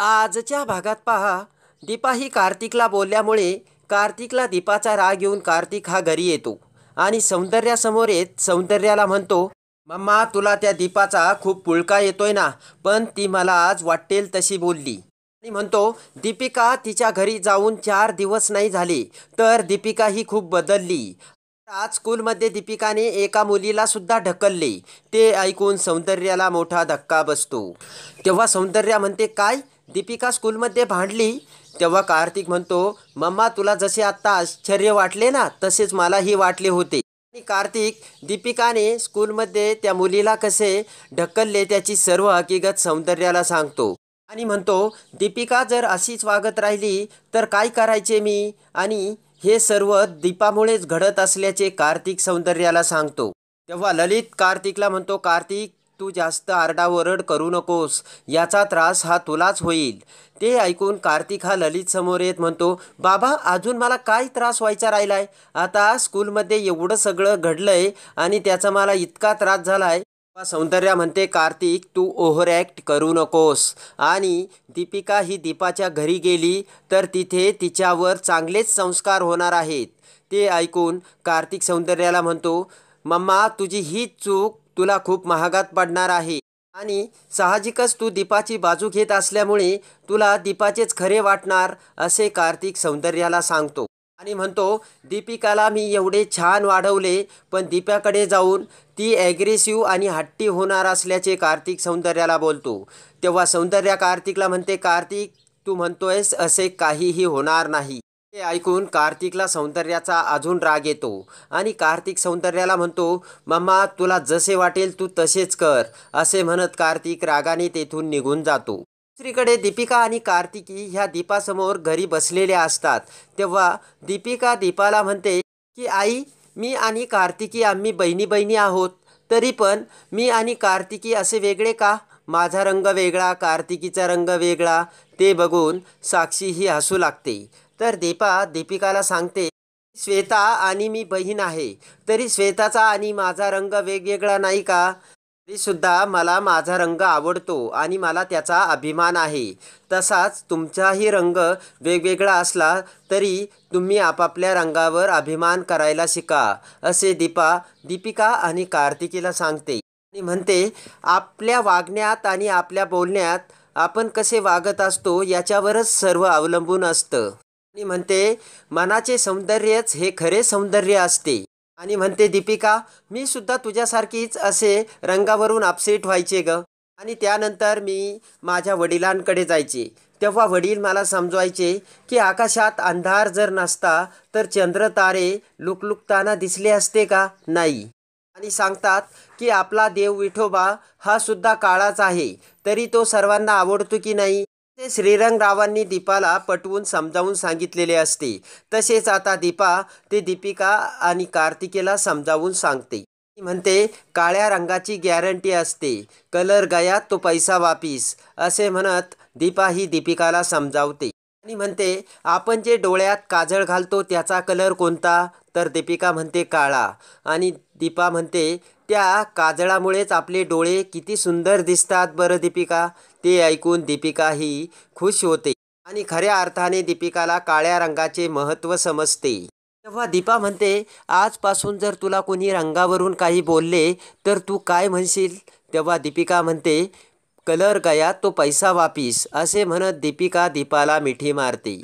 आजच्या भागात पहा दीपा ही कार्तिकला बोलल्यामुळे कार्तिकला दीपाचा राग येऊन कार्तिक हा घरी येतो आणि सौंदर्यासमोर येत सौंदर्याला म्हणतो मम्मा तुला त्या दीपाचा खूप पुळका येतोय ना पण ती मला आज वाटेल तशी बोलली आणि म्हणतो दीपिका तिच्या घरी जाऊन चार दिवस नाही झाले तर दीपिका ही खूप बदलली आज स्कूलमध्ये दीपिकाने एका मुलीला सुद्धा ढकलले ते ऐकून सौंदर्याला मोठा धक्का बसतो तेव्हा सौंदर्या म्हणते काय दीपिका स्कूलमध्ये भांडली तेव्हा कार्तिक म्हणतो मम्मा तुला जसे आत्ता आश्चर्य वाटले ना तसेच मलाही वाटले होते आणि कार्तिक दीपिकाने स्कूलमध्ये त्या मुलीला कसे ढकलले त्याची सर्व हकीकत सौंदर्याला सांगतो आणि म्हणतो दीपिका जर अशीच वागत राहिली तर काय करायचे मी आणि हे सर्व दीपामुळेच घडत असल्याचे कार्तिक सौंदर्याला सांगतो तेव्हा ललित कार्तिकला म्हणतो कार्तिक तू जास्त आरडाओरड करू नकोस याचा त्रास हा तुलाच होईल ते ऐकून कार्तिक हा ललित समोर येत म्हणतो बाबा अजून मला काय त्रास व्हायचा राहिलाय आता स्कूलमध्ये एवढं सगळं घडलंय आणि त्याचा मला इतका त्रास झालाय सौंदर्या म्हणते कार्तिक तू ओव्हर ॲक्ट करू नकोस आणि दीपिका ही दीपाच्या घरी गेली तर तिथे तिच्यावर चांगलेच संस्कार होणार आहेत ते ऐकून कार्तिक सौंदर्याला म्हणतो मम्मा तुझी ही चूक तुला खूप महागात पडणार आहे आणि साहजिकच तू दीपाची बाजू घेत असल्यामुळे तुला दीपाचेच खरे वाटणार असे कार्तिक सौंदर्याला सांगतो आणि म्हणतो दीपिकाला मी एवढे छान वाढवले पण दीपाकडे जाऊन ती ॲग्रेसिव्ह आणि हट्टी होणार असल्याचे कार्तिक सौंदर्याला बोलतो तेव्हा सौंदर्या कार्तिकला म्हणते कार्तिक तू म्हणतोयस असे काहीही होणार नाही ते ऐकून कार्तिकला सौंदर्याचा अजून राग येतो आणि कार्तिक सौंदर्याला म्हणतो मम्मा तुला जसे वाटेल तू तसेच कर असे म्हणत कार्तिक रागाने तेथून निघून जातो दुसरीकडे दीपिका आणि कार्तिकी ह्या दीपासमोर घरी बसलेल्या असतात तेव्हा दीपिका दीपाला म्हणते की आई मी आणि कार्तिकी आम्ही बहिणी बहिणी आहोत तरी पण मी आणि कार्तिकी असे वेगळे का माझा रंग वेगळा कार्तिकीचा रंग वेगळा ते बघून साक्षी ही हसू लागते तर दीपा दीपिकाला सांगते श्वेता आणि मी बहीण आहे तरी श्वेताचा आणि माझा रंग वेगवेगळा नाही का तरीसुद्धा मला माझा रंग आवडतो आणि मला त्याचा अभिमान आहे तसाच तुमचाही रंग वेगवेगळा असला तरी तुम्ही आपापल्या रंगावर अभिमान करायला शिका असे दीपा दीपिका आणि कार्तिकीला सांगते आणि म्हणते आपल्या वागण्यात आणि आपल्या बोलण्यात आपण कसे वागत असतो याच्यावरच सर्व अवलंबून असतं आणि म्हणते मनाचे सौंदर्यच हे खरे सौंदर्य असते आणि म्हणते दीपिका मी सुद्धा तुझ्यासारखीच असे रंगावरून अपसेट व्हायचे ग आणि त्यानंतर मी माझ्या वडिलांकडे जायचे तेव्हा वडील मला समजवायचे की आकाशात अंधार जर नसता तर चंद्र तारे लुकलुकताना दिसले असते का नाही आणि सांगतात की आपला देव विठोबा हा सुद्धा काळाच आहे तरी तो सर्वांना आवडतो की नाही ते रावांनी दीपाला पटवून समजावून सांगितलेले असते तसेच आता दीपा ते दीपिका आणि कार्तिकेला समजावून सांगते म्हणते काळ्या रंगाची गॅरंटी असते कलर गया तो पैसा वापीस असे म्हणत दीपा ही दीपिकाला समजावते आणि म्हणते आपण जे डोळ्यात काजळ घालतो त्याचा कलर कोणता तर दीपिका म्हणते काळा आणि दीपा म्हणते त्या काजळामुळेच आपले डोळे किती सुंदर दिसतात बरं दीपिका ते ऐकून दीपिका ही खुश होते आणि खऱ्या अर्थाने दीपिकाला काळ्या रंगाचे महत्त्व समजते तेव्हा दीपा म्हणते आजपासून जर तुला कोणी रंगावरून काही बोलले तर तू काय म्हणशील तेव्हा दीपिका म्हणते कलर गया तो पैसा वापीस असे म्हणत दीपिका दीपाला मिठी मारते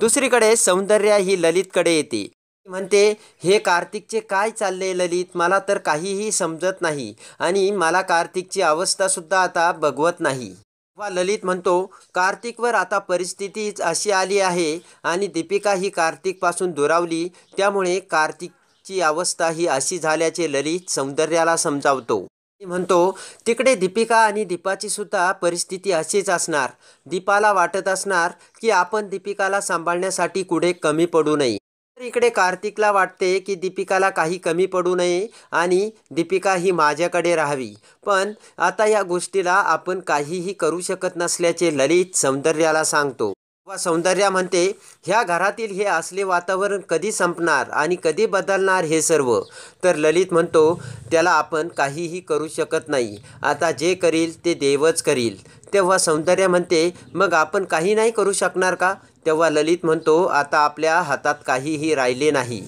दुसरीकडे सौंदर्या ही ललितकडे येते म्हणते हे कार्तिकचे काय चालले ललित मला तर काहीही समजत नाही आणि मला कार्तिकची अवस्था सुद्धा आता बघवत नाही वा ललित म्हणतो कार्तिकवर आता परिस्थिती अशी आली आहे आणि दीपिका ही कार्तिकपासून दुरावली त्यामुळे कार्तिकची अवस्था ही अशी झाल्याचे ललित सौंदर्याला समजावतो म्हणतो तिकडे दीपिका आणि दीपाची सुद्धा परिस्थिती अशीच असणार दीपाला वाटत असणार की आपण दीपिकाला सांभाळण्यासाठी कुठे कमी पडू नये इकडे कार्तिकला वाटते की दीपिकाला काही कमी पडू नये आणि दीपिका ही माझ्याकडे राहावी पण आता या गोष्टीला आपण काहीही करू शकत नसल्याचे ललित सौंदर्याला सांगतो व सौंदर्या म्हणते ह्या घरातील हे असले वातावरण कधी संपणार आणि कधी बदलणार हे सर्व तर ललित म्हणतो त्याला आपण काहीही करू शकत नाही आता जे करील ते देवच करील तेव्हा सौंदर्या म्हणते मग आपण काही नाही करू शकणार का तेव्हा ललित म्हणतो आता आपल्या हातात काहीही राहिले नाही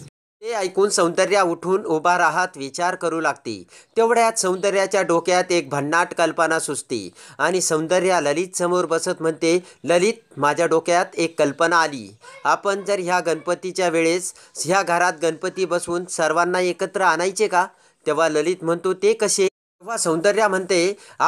ते ऐकून सौंदर्या उठून उभा राहत विचार करू लागते तेवढ्यात सौंदर्याच्या डोक्यात एक भन्नाट कल्पना सुचते आणि सौंदर्या ललित समोर बसत म्हणते ललित माझ्या डोक्यात एक कल्पना आली आपण जर ह्या गणपतीच्या वेळेस ह्या घरात गणपती बसवून सर्वांना एकत्र आणायचे का तेव्हा ललित म्हणतो ते कसे तेव्हा सौंदर्या म्हणते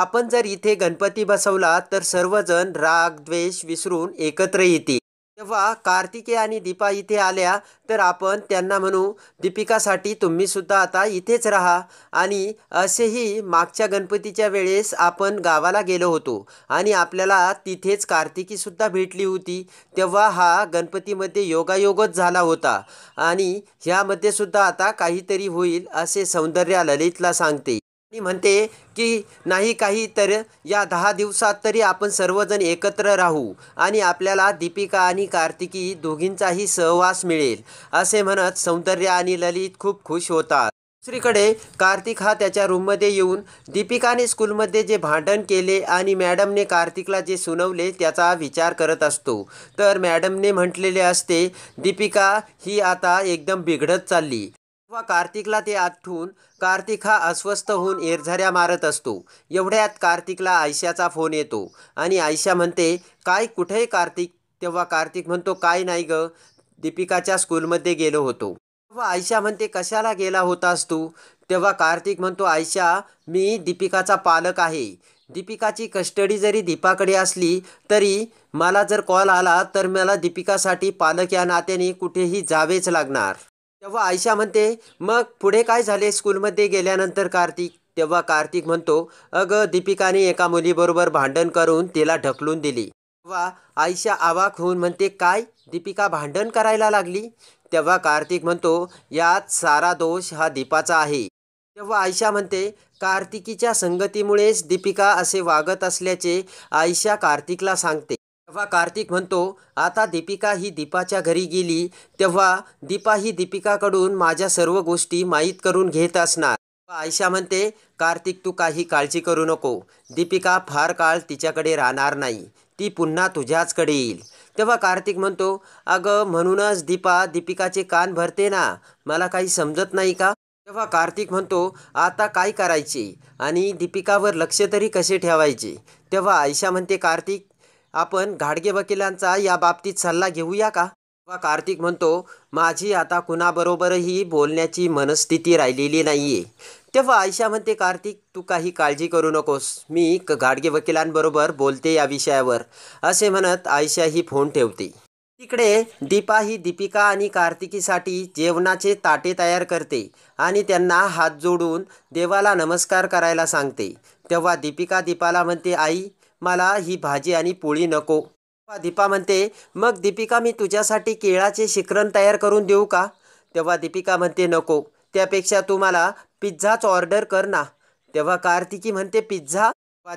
आपण जर इथे गणपती बसवला तर सर्वजण राग द्वेष विसरून एकत्र येतील जेव्हा कार्तिके आणि दीपा इथे आल्या तर आपण त्यांना म्हणू दीपिकासाठी तुम्ही सुद्धा आता इथेच राहा आणि असेही मागच्या गणपतीच्या वेळेस आपण गावाला गेलो होतो आणि आपल्याला तिथेच कार्तिकीसुद्धा भेटली होती तेव्हा हा गणपतीमध्ये योगायोगच झाला होता आणि ह्यामध्ये सुद्धा आता काहीतरी होईल असे सौंदर्या ललितला सांगते मी म्हणते की नाही काही तर या दहा दिवसात तरी आपण सर्वजण एकत्र राहू आणि आपल्याला दीपिका आणि कार्तिकी दोघींचाही सहवास मिळेल असे म्हणत सौंदर्य आणि ललित खूप खुश होतात दुसरीकडे कार्तिक हा त्याच्या रूममध्ये येऊन दीपिकाने स्कूलमध्ये जे भांडण केले आणि मॅडमने कार्तिकला जे सुनवले त्याचा विचार करत असतो तर मॅडमने म्हटलेले असते दीपिका ही आता एकदम बिघडत चालली तेव्हा कार्तिकला ते आठवून कार्तिक हा अस्वस्थ होऊन एरझऱ्या मारत असतो एवढ्यात कार्तिकला आयशाचा फोन येतो आणि आयशा म्हणते काय कुठे कार्तिक तेव्हा कार्तिक म्हणतो काय नाही ग दीपिकाच्या स्कूलमध्ये गेलो होतो तेव्हा आयशा म्हणते कशाला गेला होतास तू तेव्हा कार्तिक म्हणतो आयशा मी दीपिकाचा पालक आहे दीपिकाची कस्टडी जरी दीपाकडे असली तरी मला जर कॉल आला तर मला दीपिकासाठी पालक या नात्याने कुठेही जावेच लागणार तेव्हा आयशा म्हणते मग पुढे काय झाले स्कूलमध्ये गेल्यानंतर कार्तिक तेव्हा कार्तिक म्हणतो अगं दीपिकाने एका मुलीबरोबर भांडण करून तिला ढकलून दिली तेव्हा आयशा आवाक होऊन म्हणते काय दीपिका भांडण करायला लागली तेव्हा कार्तिक म्हणतो यात सारा दोष हा दीपाचा आहे तेव्हा आयशा म्हणते कार्तिकीच्या संगतीमुळेच दीपिका असे वागत असल्याचे आयशा कार्तिकला सांगते तेव्हा कार्तिक म्हणतो आता दीपिका ही दीपाच्या घरी गेली तेव्हा दीपा ही दीपिकाकडून माझ्या सर्व गोष्टी माहीत करून घेत असणार आयशा म्हणते कार्तिक तू काही काळजी करू नको दीपिका फार काळ तिच्याकडे राहणार नाही ती पुन्हा तुझ्याचकडे येईल तेव्हा कार्तिक म्हणतो अगं म्हणूनच दीपा दीपिकाचे कान भरते ना मला काही समजत नाही का तेव्हा कार्तिक म्हणतो आता काय करायचे आणि दीपिकावर लक्ष तरी कसे ठेवायचे तेव्हा आयशा म्हणते कार्तिक आपण घाडगे वकिलांचा या बाबतीत सल्ला घेऊया का वा कार्तिक म्हणतो माझी आता कुणाबरोबरही बोलण्याची मनस्थिती राहिलेली नाही आहे तेव्हा आयशा म्हणते कार्तिक तू काही काळजी करू नकोस मी घाडगे वकिलांबरोबर बोलते या विषयावर असे म्हणत आयशा ही फोन ठेवते तिकडे दीपा ही दीपिका आणि कार्तिकीसाठी जेवणाचे ताटे तयार करते आणि त्यांना हात जोडून देवाला नमस्कार करायला सांगते तेव्हा दीपिका दीपाला म्हणते आई मला ही भाजी आणि पोळी नको दीपा म्हणते मग दीपिका मी तुझ्यासाठी केळाचे शिखरण तयार करून देऊ का तेव्हा दीपिका म्हणते नको त्यापेक्षा तू मला पिझ्झाच ऑर्डर कर ना तेव्हा कार्तिकी म्हणते पिझ्झा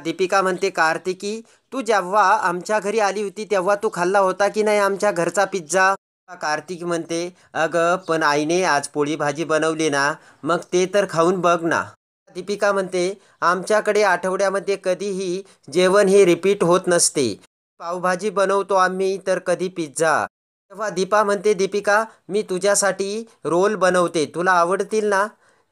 दीपिका म्हणते कार्तिकी तू जेव्हा आमच्या घरी आली होती तेव्हा तू खाल्ला होता की नाही आमच्या घरचा पिझ्झा कार्तिक म्हणते अगं पण आईने आज पोळी भाजी बनवली ना मग ते तर खाऊन बघ ना दीपिका म्हणते आमच्याकडे आठवड्यामध्ये कधीही जेवण हे रिपीट होत नसते पावभाजी बनवतो आम्ही तर कधी पिझ्झा तेव्हा दीपा म्हणते दीपिका मी तुझ्यासाठी रोल बनवते तुला आवडतील ना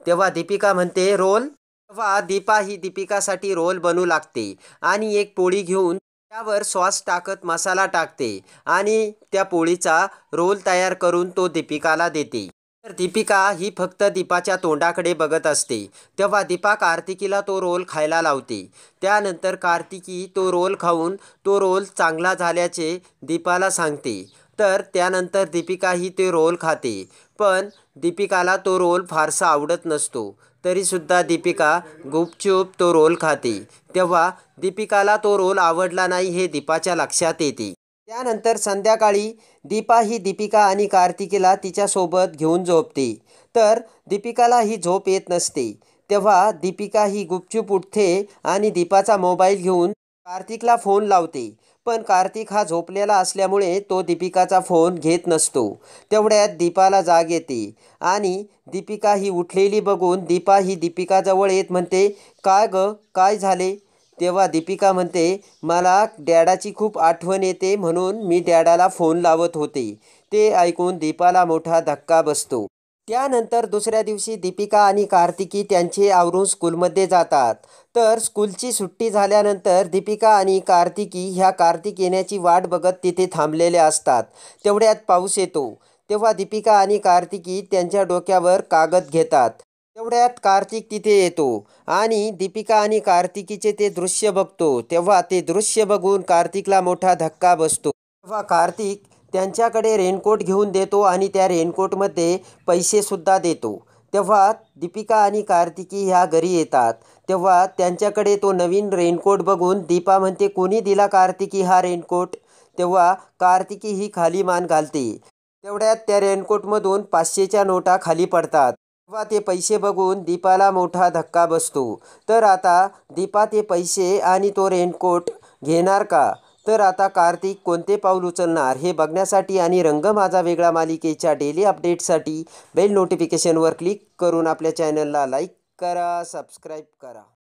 तेव्हा दीपिका म्हणते रोल तेव्हा दीपा ही दीपिकासाठी रोल बनू लागते आणि एक पोळी घेऊन त्यावर सॉस टाकत मसाला टाकते आणि त्या पोळीचा रोल तयार करून तो दीपिकाला देते तर दीपिका ही फक्त दीपाच्या तोंडाकडे बघत असते तेव्हा दीपा कार्तिकीला तो रोल खायला लावते त्यानंतर कार्तिकी तो रोल खाऊन तो रोल चांगला झाल्याचे दीपाला सांगते तर त्यानंतर दीपिका ही ते रोल खाते पण दीपिकाला तो रोल फारसा आवडत नसतो तरीसुद्धा दीपिका गुपचूप तो रोल खाते तेव्हा दीपिकाला तो रोल आवडला नाही हे दीपाच्या लक्षात येते त्यानंतर संध्याकाळी दीपा ही दीपिका आणि कार्तिकीला तिच्यासोबत घेऊन झोपते तर दीपिकाला ही झोप येत नसते तेव्हा दीपिका ही गुपचूप उठते आणि दीपाचा मोबाईल घेऊन कार्तिकला फोन लावते पण कार्तिक हा झोपलेला असल्यामुळे तो दीपिकाचा फोन घेत नसतो तेवढ्यात दीपाला जाग येते आणि दीपिका ही उठलेली बघून दीपा ही दीपिकाजवळ येत म्हणते काय ग काय झाले तेव्हा दीपिका म्हणते मला डॅडाची खूप आठवण येते म्हणून मी डॅडाला फोन लावत होते ते ऐकून दीपाला मोठा धक्का बसतो त्यानंतर दुसऱ्या दिवशी दीपिका आणि कार्तिकी त्यांचे आवरून स्कूलमध्ये जातात तर स्कूलची सुट्टी झाल्यानंतर दीपिका आणि कार्तिकी ह्या कार्तिक येण्याची वाट बघत तिथे थांबलेल्या असतात तेवढ्यात पाऊस येतो तेव्हा दीपिका आणि कार्तिकी त्यांच्या डोक्यावर कागद घेतात तेवढ्यात कार्तिक तिथे येतो आणि दीपिका आणि कार्तिकीचे ते दृश्य बघतो तेव्हा ते दृश्य बघून कार्तिकला मोठा धक्का बसतो तेव्हा कार्तिक त्यांच्याकडे रेनकोट घेऊन देतो आणि त्या रेनकोटमध्ये पैसेसुद्धा देतो तेव्हा दीपिका आणि कार्तिकी ह्या घरी येतात तेव्हा त्यांच्याकडे तो नवीन रेनकोट बघून दीपा म्हणते कोणी दिला कार्तिकी हा रेनकोट तेव्हा कार्तिकी ही खाली मान घालते तेवढ्यात त्या रेनकोटमधून पाचशेच्या नोटा खाली पडतात तेव्हा ते पैसे बघून दीपाला मोठा धक्का बसतो तर आता दीपा ते पैसे आणि तो रेनकोट घेणार का तर आता कार्तिक कोणते पाऊल उचलणार हे बघण्यासाठी आणि रंग माझा वेगळा मालिकेच्या डेली अपडेटसाठी बेल नोटिफिकेशनवर क्लिक करून आपल्या चॅनलला लाईक करा सबस्क्राईब करा